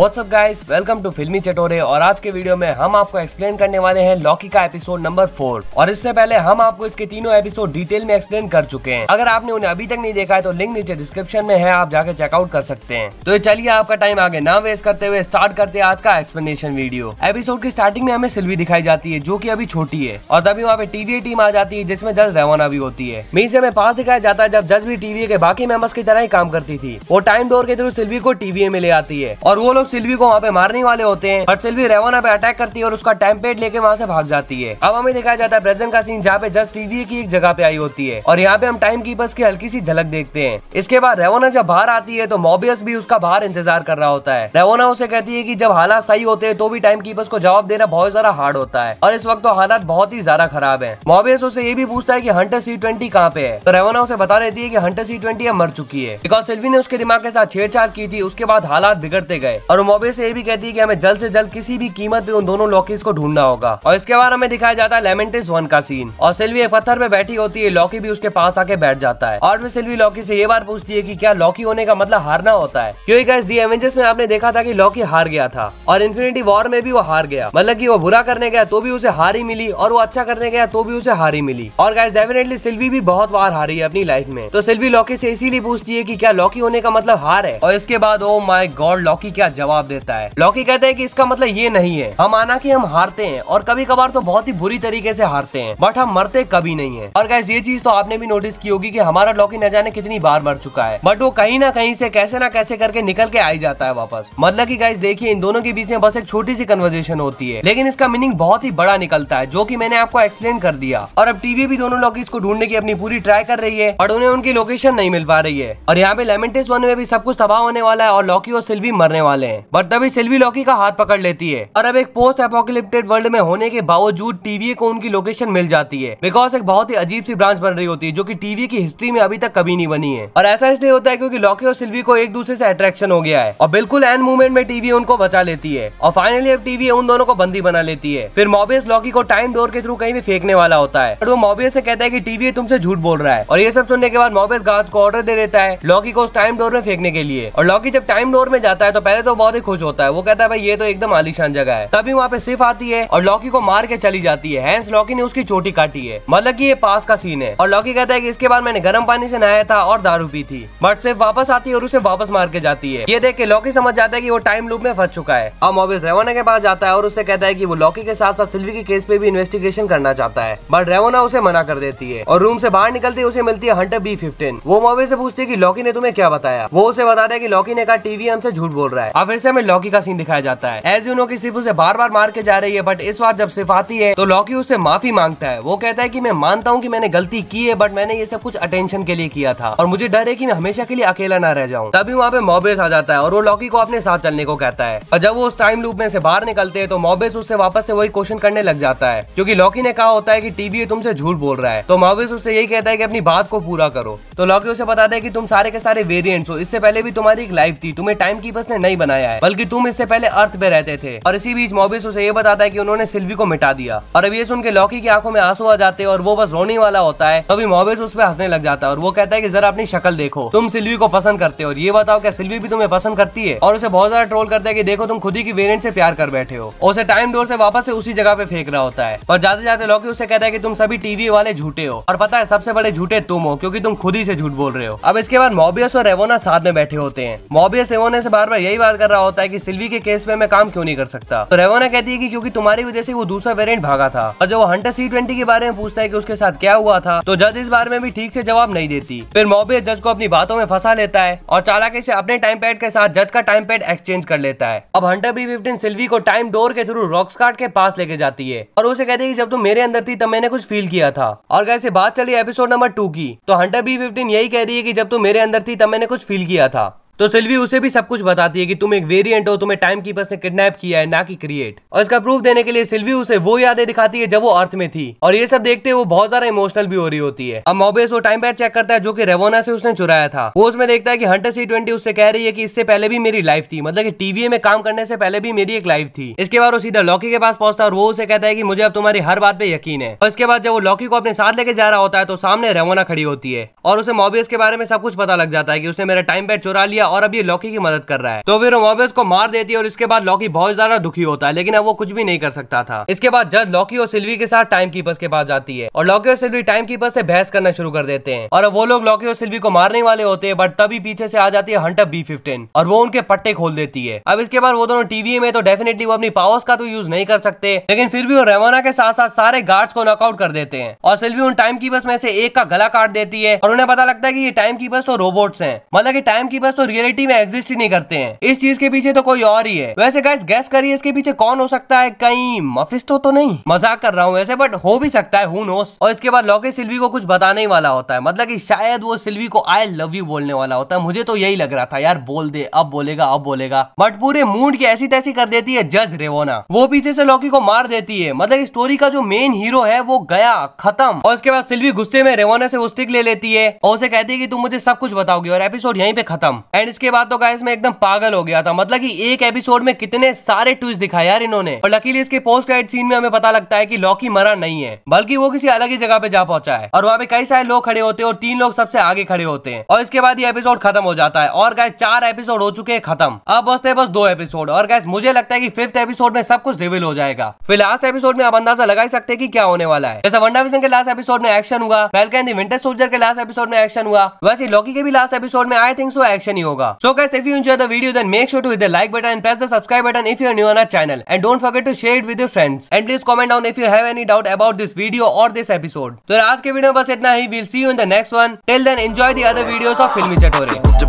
WhatsApp guys welcome to फिल्मी चटोरे और आज के वीडियो में हम आपको एक्सप्लेन करने वाले हैं लॉकी का एपिसोड नंबर फोर और इससे पहले हम आपको इसके तीनों एपिसोड डिटेल में एक्सप्लेन कर चुके हैं अगर आपने उन्हें अभी तक नहीं देखा है तो लिंक नीचे डिस्क्रिप्शन में है आप जाके चेकआउट कर सकते हैं तो चलिए आपका टाइम आगे ना वेस्ट करते हुए स्टार्ट करते हैं आज का एक्सप्लेनेशन वीडियो एपिसोड की स्टार्टिंग में हमें सिल्वी दिखाई जाती है जो की अभी छोटी है और तभी वहाँ पे टीवीए टीम आ जाती है जिसमें जज रवाना भी होती है मीन से हमें पास दिखाया जाता है जब जज भी टीवी के बाकी मेंबर्स की तरह ही काम करती थी वो टाइम डोर के थ्रू सिल्वी को टीवीए में ले आती है और वो लोग लोग सिल्वी को वहाँ पे मारने वाले होते हैं और सिल्वी रेवाना पे अटैक करती है और उसका टेम्पलेट लेके वहाँ से भाग जाती है अब हमें दिखाया जाता है प्रेजेंट का सीन जहाँ पे जस्ट टीवी की एक जगह पे आई होती है और यहाँ पे हम टाइम कीपर्स की हल्की सी झलक देखते हैं इसके बाद रेवोना जब बाहर आती है तो मोबियस भी उसका बाहर इंतजार कर रहा होता है रेवोना उसे कहती है की जब हालात सही होते हैं तो भी टाइम कीपर्स को जवाब देना बहुत ज्यादा हार्ड होता है और इस वक्त तो हालात बहुत ही ज्यादा खराब है मोबियस उसे ये भी पूछता है की हंटर सी ट्वेंटी कहाँ पे है तो रेवोना उसे बता देती है की हंटर सी ट्वेंटी मर चुकी है बिकॉज सिल्वी ने उसके दिमाग के साथ छेड़छाड़ की थी उसके बाद हालात बिगड़ते गए और और मोबे से ये भी कहती है कि हमें जल्द से जल्द किसी भी कीमत पे उन दोनों लॉकीज को ढूंढना होगा और इसके बाद हमें दिखाया जाता है लेमेंटिस वन का सीन और सिल्वी एक पत्थर पे बैठी होती है लॉकी भी उसके पास आके बैठ जाता है और फिर सिल्वी लॉकी से ये बार पूछती है की क्या लॉकी होने का मतलब हारना होता है क्योंकि गाइस दी एवेंजर्स में आपने देखा था की लॉकी हार गया था और इन्फिनिटी वॉर में भी वो हार गया मतलब की वो बुरा करने गया तो भी उसे हार ही मिली और वो अच्छा करने गया तो भी उसे हार ही मिली और गाइस डेफिनेटली सिल्वी भी बहुत बार हारी है अपनी लाइफ में तो सिल्वी लॉकी से इसीलिए पूछती है की क्या लॉकी होने का मतलब हार है और इसके बाद ओ माई गॉड लॉकी क्या जवाब देता है लौकी कहते हैं कि इसका मतलब ये नहीं है हम आना की हम हारते हैं और कभी कभार तो बहुत ही बुरी तरीके से हारते हैं बट हम मरते कभी नहीं है और गैस ये चीज तो आपने भी नोटिस की होगी की हमारा लौकी न जाने कितनी बार मर चुका है बट वो कहीं ना कहीं से कैसे ना कैसे करके निकल के आई जाता है वापस मतलब की गैस देखिए इन दोनों के बीच में बस एक छोटी सी कन्वर्जेशन होती है लेकिन इसका मीनिंग बहुत ही बड़ा निकलता है जो की मैंने आपको एक्सप्लेन कर दिया और अब टीवी भी दोनों लॉकीज को ढूंढने की अपनी पूरी ट्राई कर रही है और उन्हें उनकी लोकेशन नहीं मिल पा रही है और यहाँ पे लेमेंटेस वन में भी सब कुछ तबाह होने वाला है और लॉकी और सिल्वी मरने वाले हैं हैं बट तभी सिल्वी लॉकी का हाथ पकड़ लेती है और अब एक पोस्ट एपोकलिप्टेड वर्ल्ड में होने के बावजूद टीवी को उनकी लोकेशन मिल जाती है बिकॉज एक बहुत ही अजीब सी ब्रांच बन रही होती है जो की टीवी की हिस्ट्री में अभी तक कभी नहीं बनी है और ऐसा इसलिए होता है क्योंकि लॉकी और सिल्वी को एक दूसरे से अट्रैक्शन हो गया है और बिल्कुल एन मूवमेंट में टीवी उनको बचा लेती है और फाइनली अब टीवी उन दोनों को बंदी बना लेती है फिर मॉबियस लॉकी को टाइम डोर के थ्रू कहीं भी फेंकने वाला होता है बट वो मॉबियस से कहता है कि टीवी तुमसे झूठ बोल रहा है और ये सब सुनने के बाद मॉबियस गार्ड को ऑर्डर दे देता है लॉकी को उस टाइम डोर में फेंकने के लिए और लॉकी जब टाइम डोर में जाता है तो पहले तो वो और ही खुश होता है वो कहता है भाई ये तो एकदम आलिशान जगह है तभी वहाँ पे सिर्फ आती है और लॉकी को मार के चली जाती है हैंस लॉकी ने उसकी चोटी काटी है मतलब की ये पास का सीन है और लॉकी कहता है की इसके बाद मैंने गर्म पानी से नहाया था और दारू पी थी बट सिर्फ वापस आती है और उसे वापस मार के जाती है ये देख के लॉकी समझ जाता है की वो टाइम लूप में फंस चुका है अब मोबिस रेवोना के पास जाता है और उसे कहता है की वो लॉकी के साथ साथ सिल्वी के केस पे भी इन्वेस्टिगेशन करना चाहता है बट रेवोना उसे मना कर देती है और रूम से बाहर निकलती है उसे मिलती है हंटर बी फिफ्टीन वो मोबिस से पूछती है की लॉकी ने तुम्हें क्या बताया वो उसे बता दे की लॉकी ने कहा टीवी हमसे झूठ बोल रहा है फिर से हमें लॉकी का सीन दिखाया जाता है एज यू नो की सिर्फ उसे बार बार मार के जा रही है बट इस बार जब सिर्फ आती है तो लौकी उससे माफी मांगता है वो कहता है की मैं मानता हूँ की मैंने गलती की है बट मैंने ये सब कुछ अटेंशन के लिए किया था और मुझे डर है की मैं हमेशा के लिए अकेला ना रह जाऊँ तभी वहाँ पे मोबेस आ जाता है और वो लौकी को अपने साथ चलने को कहता है और जब वो उस टाइम लूप में से बाहर निकलते हैं तो मोबेस उससे वापस से वही क्वेश्चन करने लग जाता है क्योंकि लौकी ने कहा होता है कि टीवी तुमसे झूठ बोल रहा है तो मोबेस उससे यही कहता है की अपनी बात को पूरा करो तो लॉकी उसे बताता है की तुम सारे के सारे वेरियंट हो इससे पहले भी तुम्हारी एक लाइफ थी तुम्हें टाइम कीपर्स ने नहीं बनाया बनाया है बल्कि तुम इससे पहले अर्थ पे रहते थे और इसी बीच मोबिस उसे ये बताता है की उन्होंने सिल्वी को मिटा दिया और अब ये सुन के लॉकी की आंखों में आंसू आ जाते हैं और वो बस रोने वाला होता है तभी मोबिस उस पर हंसने लग जाता है और वो कहता है की जरा अपनी शक्ल देखो तुम सिल्वी को पसंद करते हो और ये बताओ क्या सिल्वी भी तुम्हें पसंद करती है और उसे बहुत ज्यादा ट्रोल करता है की देखो तुम खुद ही की वेरियंट से प्यार कर बैठे हो उसे टाइम डोर से वापस से उसी जगह पे फेंक रहा होता है और जाते जाते लॉकी उसे कहता है की तुम सभी टीवी वाले झूठे हो और पता है सबसे बड़े झूठे तुम हो क्योंकि तुम खुद ही से झूठ बोल रहे हो अब इसके बाद मोबियस और रेवोना साथ में बैठे होते हैं मोबियस रेवोना से बार बार यही बात कर रहा होता है कि सिल्वी के केस में मैं काम क्यों नहीं कर सकता तो रेवाना कहती है कि क्योंकि तुम्हारी वजह से वो दूसरा वेरिएंट भागा था और जब वो हंटर सी ट्वेंटी के बारे में पूछता है कि उसके साथ क्या हुआ था तो जज इस बारे में भी ठीक से जवाब नहीं देती फिर मोबियस जज को अपनी बातों में फंसा लेता है और चालाकी से अपने टाइम पैड के साथ जज का टाइम पैड एक्सचेंज कर लेता है अब हंटर बी फिफ्टीन सिल्वी को टाइम डोर के थ्रू रॉक्स कार्ड के पास लेके जाती है और उसे कहती है जब तुम मेरे अंदर थी तब मैंने कुछ फील किया था और कैसे बात चली एपिसोड नंबर टू की तो हंटर बी फिफ्टीन यही कह रही है कि जब तुम मेरे अंदर थी तब मैंने कुछ फील किया था तो सिल्वी उसे भी सब कुछ बताती है कि तुम एक वेरिएंट हो तुम्हें टाइम कीपर से किडनैप किया है ना कि क्रिएट और इसका प्रूफ देने के लिए सिल्वी उसे वो यादें दिखाती है जब वो अर्थ में थी और ये सब देखते वो बहुत ज्यादा इमोशनल भी हो रही होती है अब मोबेस वो टाइम पैड चेक करता है जो की रेवोना से उसने चुराया था वो उसमें देखता है कि हंटर सी ट्वेंटी उससे कह रही है की इससे पहले भी मेरी लाइफ थी मतलब की टीवी में काम करने से पहले भी मेरी एक लाइफ थी इसके बाद वो सीधा लॉकी के पास पहुंचता और वो उसे कहता है की मुझे अब तुम्हारी हर बात पे यकीन है और इसके बाद जब वो लॉकी को अपने साथ लेके जा रहा होता है तो सामने रेवोना खड़ी होती है और उसे मोबेस के बारे में सब कुछ पता लग जाता है की उसने मेरा टाइम पैड चुरा लिया दिया और अब ये लॉकी की मदद कर रहा है तो फिर मोबियस को मार देती है और इसके बाद लॉकी बहुत ज्यादा दुखी होता है लेकिन अब वो कुछ भी नहीं कर सकता था इसके बाद जज लॉकी और सिल्वी के साथ टाइम कीपर्स के पास जाती है और लॉकी और सिल्वी टाइम कीपर से बहस करना शुरू कर देते हैं और वो लोग लॉकी और सिल्वी को मारने वाले होते हैं बट तभी पीछे से आ जाती है हंटअप बी फिफ्टीन और वो उनके पट्टे खोल देती है अब इसके बाद वो दोनों टीवी में तो डेफिनेटली वो अपनी पावर्स का तो यूज नहीं कर सकते लेकिन फिर भी वो रेवाना के साथ साथ सारे गार्ड्स को नॉकआउट कर देते हैं और सिल्वी उन टाइम कीपर्स में से एक का गला काट देती है और उन्हें पता लगता है कि ये टाइम कीपर्स तो रोबोट्स हैं मतलब कि टाइम कीपर्स तो रियलिटी में एग्जिस्ट ही नहीं करते हैं इस चीज के पीछे तो कोई और ही है वैसे गैस गैस करिए इसके पीछे कौन हो सकता है कहीं मफिस्टो तो नहीं मजाक कर रहा हूँ वैसे बट हो भी सकता है हु नोस और इसके बाद लौके सिल्वी को कुछ बताने ही वाला होता है मतलब की शायद वो सिल्वी को आई लव यू बोलने वाला होता है मुझे तो यही लग रहा था यार बोल दे अब बोलेगा अब बोलेगा बट पूरे मूड की ऐसी तैसी कर देती है जज रेवोना वो पीछे से लौकी को मार देती है मतलब स्टोरी का जो मेन हीरो है वो गया खत्म और उसके बाद सिल्वी गुस्से में रेवोना से वो स्टिक ले लेती है और उसे कहती है कि तुम मुझे सब कुछ बताओगी और एपिसोड यहीं पे खत्म एंड एंड इसके बाद तो गाइस मैं एकदम पागल हो गया था मतलब कि एक एपिसोड में कितने सारे ट्विस्ट दिखाए यार इन्होंने और लकीली इसके पोस्ट क्रेडिट सीन में हमें पता लगता है कि लॉकी मरा नहीं है बल्कि वो किसी अलग ही जगह पे जा पहुंचा है और वहाँ पे कई सारे लोग खड़े होते हैं और तीन लोग सबसे आगे खड़े होते हैं और इसके बाद ये एपिसोड खत्म हो जाता है और गाय चार एपिसोड हो चुके हैं खत्म अब बसते बस दो एपिसोड और गैस मुझे लगता है की फिफ्थ एपिसोड में सब कुछ रिवील हो जाएगा फिर लास्ट एपिसोड में आप अंदाजा लगा ही सकते हैं कि क्या होने वाला है जैसे वंडा विजन के लास्ट एपिसोड में एक्शन हुआ फैल्कन दी विंटर सोल्जर के लास्ट एपिसोड में एक्शन हुआ वैसे लॉकी के भी लास्ट एपिसोड में आई थिंक सो एक्शन ही होगा होगा so guys if you enjoy the video then make sure to hit the like button and press the subscribe button if you are new on our channel and don't forget to share it with your friends and please comment down if you have any doubt about this video और this episode तो आज के video में बस इतना ही will see you in the next one till then enjoy the other videos of Filmy Chatore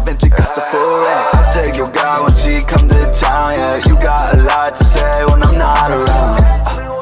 Take your guy when she come to town, yeah You got a lot to say when I'm not around